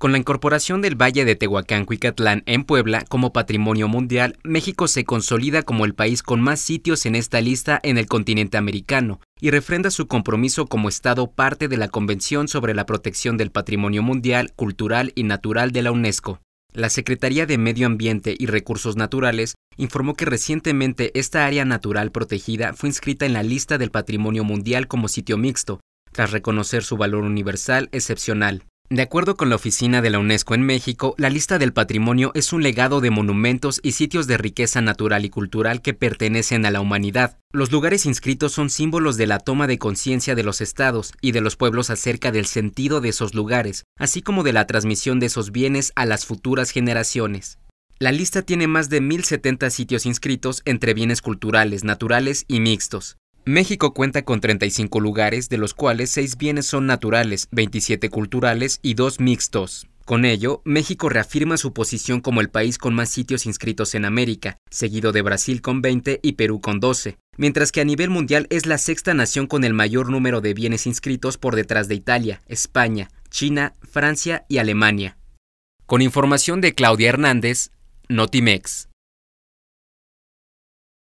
Con la incorporación del Valle de Tehuacán-Cuicatlán en Puebla como patrimonio mundial, México se consolida como el país con más sitios en esta lista en el continente americano y refrenda su compromiso como Estado parte de la Convención sobre la Protección del Patrimonio Mundial, Cultural y Natural de la UNESCO. La Secretaría de Medio Ambiente y Recursos Naturales informó que recientemente esta área natural protegida fue inscrita en la lista del Patrimonio Mundial como sitio mixto, tras reconocer su valor universal excepcional. De acuerdo con la oficina de la UNESCO en México, la lista del patrimonio es un legado de monumentos y sitios de riqueza natural y cultural que pertenecen a la humanidad. Los lugares inscritos son símbolos de la toma de conciencia de los estados y de los pueblos acerca del sentido de esos lugares, así como de la transmisión de esos bienes a las futuras generaciones. La lista tiene más de 1.070 sitios inscritos entre bienes culturales, naturales y mixtos. México cuenta con 35 lugares, de los cuales 6 bienes son naturales, 27 culturales y 2 mixtos. Con ello, México reafirma su posición como el país con más sitios inscritos en América, seguido de Brasil con 20 y Perú con 12, mientras que a nivel mundial es la sexta nación con el mayor número de bienes inscritos por detrás de Italia, España, China, Francia y Alemania. Con información de Claudia Hernández, Notimex.